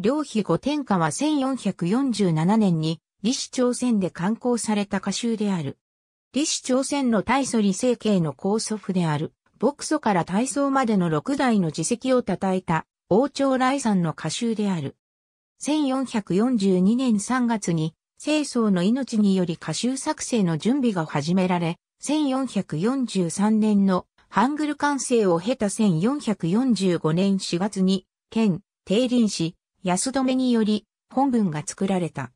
両妃御殿下は1447年に、李氏朝鮮で刊行された歌集である。李氏朝鮮の大祖李成慶の高祖父である、牧祖から大祖までの6代の自責を称えた、王朝来山の歌集である。1442年3月に、清掃の命により歌集作成の準備が始められ、1443年のハングル完成を経た1445年4月に、県、定林市、安留により本文が作られた。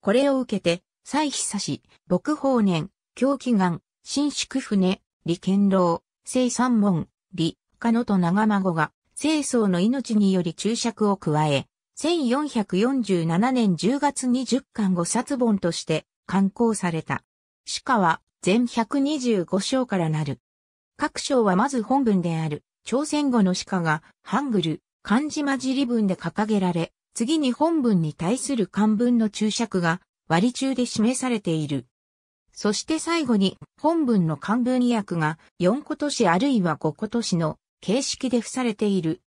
これを受けて、蔡久氏、牧法年、狂気願、新宿船、李健郎、聖三門、李、加野と長孫が、清僧の命により注釈を加え、1447年10月に十0巻5冊本として刊行された。鹿は全125章からなる。各章はまず本文である、朝鮮語の鹿が、ハングル、漢字混じり文で掲げられ、次に本文に対する漢文の注釈が割り中で示されている。そして最後に本文の漢文訳が4個都市あるいは5個都市の形式で付されている。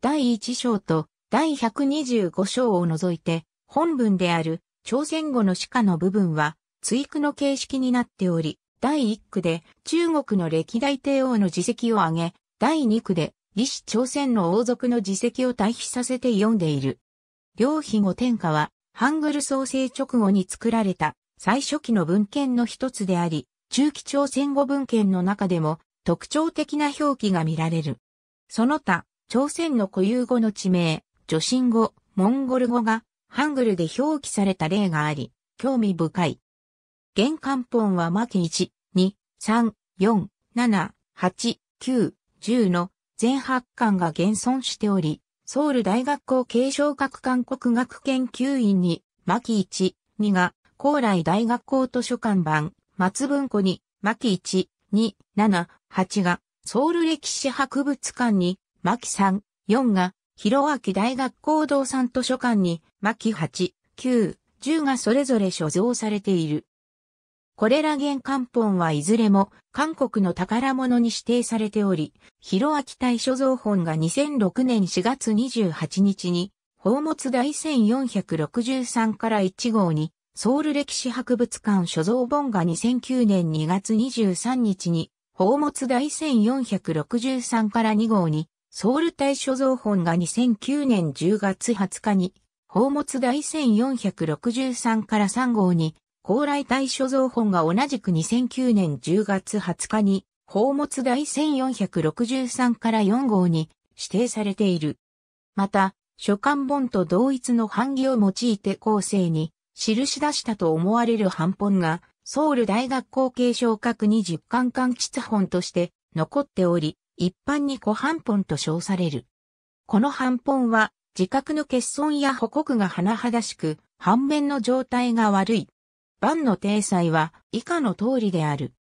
第1章と第125章を除いて本文である朝鮮語の歯科の部分は追句の形式になっており、第1句で中国の歴代帝王の自責を挙げ、第2句で李氏朝鮮の王族の自責を対比させて読んでいる。両妃後天下は、ハングル創生直後に作られた最初期の文献の一つであり、中期朝鮮語文献の中でも特徴的な表記が見られる。その他、朝鮮の固有語の地名、女神語、モンゴル語がハングルで表記された例があり、興味深い。玄関本は巻1、2、3、4、7、8、9、10の全8巻が現存しており、ソウル大学校継承学韓国学研究院に、牧1、2が、高麗大学校図書館版、松文庫に、牧1、2、7、8が、ソウル歴史博物館に、牧3、4が、広明大学校さ産図書館に、牧8、9、10がそれぞれ所蔵されている。これら原漢本はいずれも韓国の宝物に指定されており、広明大所蔵本が2006年4月28日に、宝物第1463から1号に、ソウル歴史博物館所蔵本が2009年2月23日に、宝物第1463から2号に、ソウル大所蔵本が2009年10月20日に、宝物第1463から3号に、高麗大所蔵本が同じく2009年10月20日に、宝物第1463から4号に指定されている。また、書簡本と同一の版木を用いて後世に印出したと思われる版本が、ソウル大学校継承格に実感間筆本として残っており、一般に古版本と称される。この版本は、自覚の欠損や報国が甚だしく、反面の状態が悪い。万の体裁は以下の通りである。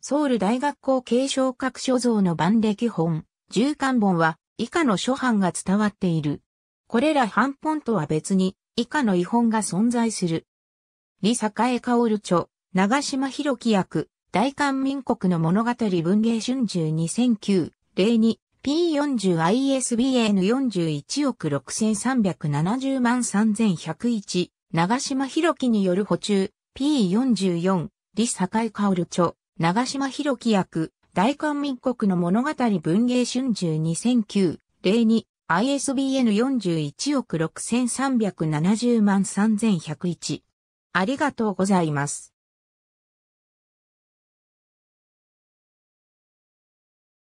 ソウル大学校継承各所蔵の万歴本、十巻本は以下の諸版が伝わっている。これら版本とは別に以下の違本が存在する。李栄薫著、長島博樹役、大韓民国の物語文芸春秋2009、02、P40ISBN41 億6370万3101、長島博樹による補充、P44、李堺薫著、長島博樹役、大韓民国の物語文芸春秋2009、02、ISBN 41億6370万3101。ありがとうございます。